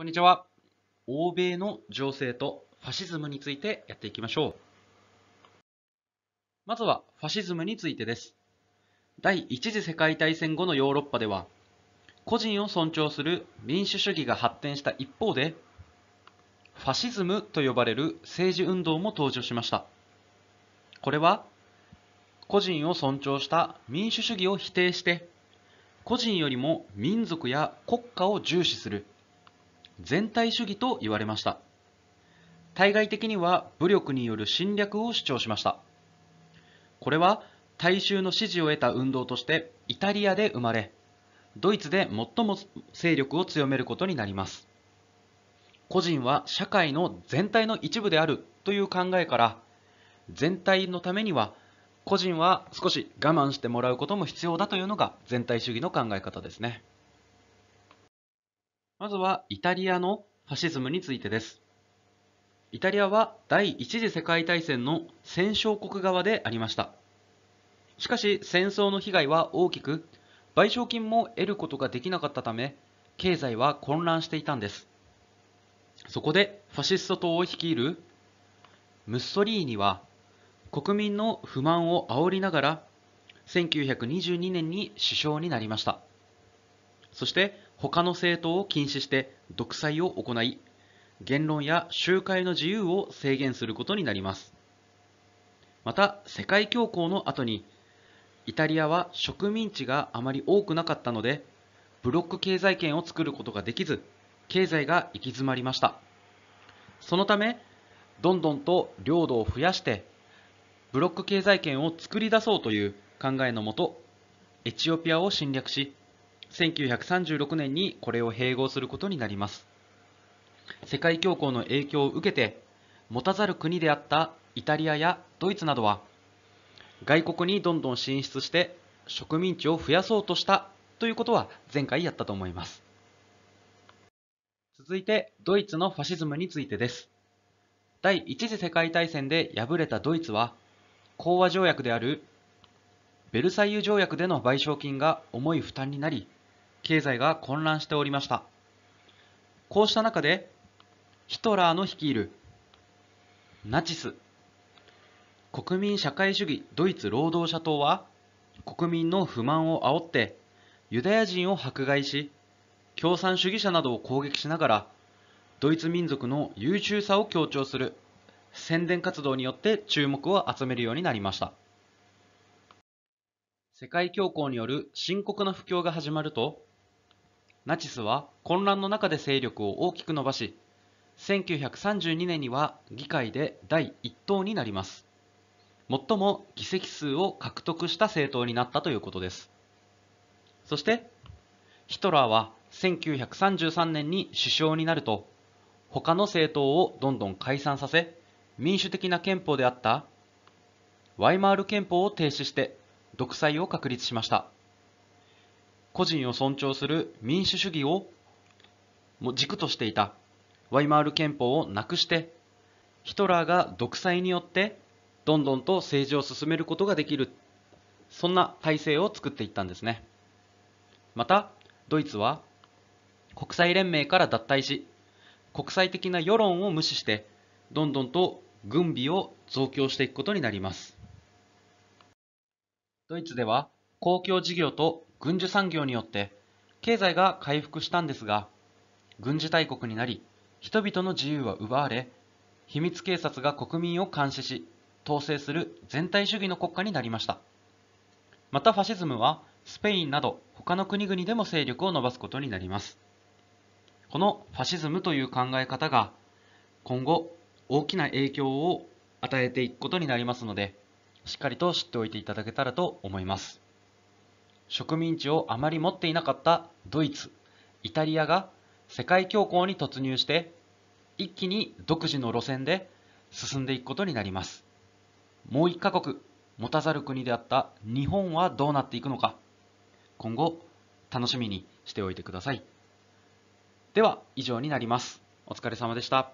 こんにちは。欧米の情勢とファシズムについてやっていきましょう。まずはファシズムについてです。第一次世界大戦後のヨーロッパでは、個人を尊重する民主主義が発展した一方で、ファシズムと呼ばれる政治運動も登場しました。これは、個人を尊重した民主主義を否定して、個人よりも民族や国家を重視する全体主義と言われました対外的には武力による侵略を主張しましたこれは大衆の支持を得た運動としてイタリアで生まれドイツで最も勢力を強めることになります個人は社会の全体の一部であるという考えから全体のためには個人は少し我慢してもらうことも必要だというのが全体主義の考え方ですね。まずはイタリアのファシズムについてです。イタリアは第一次世界大戦の戦勝国側でありました。しかし戦争の被害は大きく、賠償金も得ることができなかったため、経済は混乱していたんです。そこでファシスト党を率いるムッソリーニは国民の不満を煽りながら1922年に首相になりました。そして他の政党を禁止して独裁を行い、言論や集会の自由を制限することになります。また、世界恐慌の後に、イタリアは植民地があまり多くなかったので、ブロック経済圏を作ることができず、経済が行き詰まりました。そのため、どんどんと領土を増やして、ブロック経済圏を作り出そうという考えのもと、エチオピアを侵略し、1936年にこれを併合することになります世界恐慌の影響を受けて持たざる国であったイタリアやドイツなどは外国にどんどん進出して植民地を増やそうとしたということは前回やったと思います続いてドイツのファシズムについてです第一次世界大戦で敗れたドイツは講和条約であるベルサイユ条約での賠償金が重い負担になり経済が混乱しておりましたこうした中でヒトラーの率いるナチス国民社会主義ドイツ労働者党は国民の不満を煽ってユダヤ人を迫害し共産主義者などを攻撃しながらドイツ民族の優秀さを強調する宣伝活動によって注目を集めるようになりました世界恐慌による深刻な不況が始まるとナチスは混乱の中で勢力を大きく伸ばし、1932年には議会で第1党になります。最も議席数を獲得した政党になったということです。そして、ヒトラーは1933年に首相になると、他の政党をどんどん解散させ、民主的な憲法であったワイマール憲法を停止して独裁を確立しました。個人を尊重する民主主義を軸としていたワイマール憲法をなくしてヒトラーが独裁によってどんどんと政治を進めることができるそんな体制を作っていったんですねまたドイツは国際連盟から脱退し国際的な世論を無視してどんどんと軍備を増強していくことになりますドイツでは公共事業と軍需産業によって経済が回復したんですが、軍事大国になり、人々の自由は奪われ、秘密警察が国民を監視し、統制する全体主義の国家になりました。またファシズムはスペインなど他の国々でも勢力を伸ばすことになります。このファシズムという考え方が今後大きな影響を与えていくことになりますので、しっかりと知っておいていただけたらと思います。植民地をあまり持っていなかったドイツ、イタリアが世界恐慌に突入して一気に独自の路線で進んでいくことになります。もう一カ国、持たざる国であった日本はどうなっていくのか、今後楽しみにしておいてください。では、以上になります。お疲れ様でした。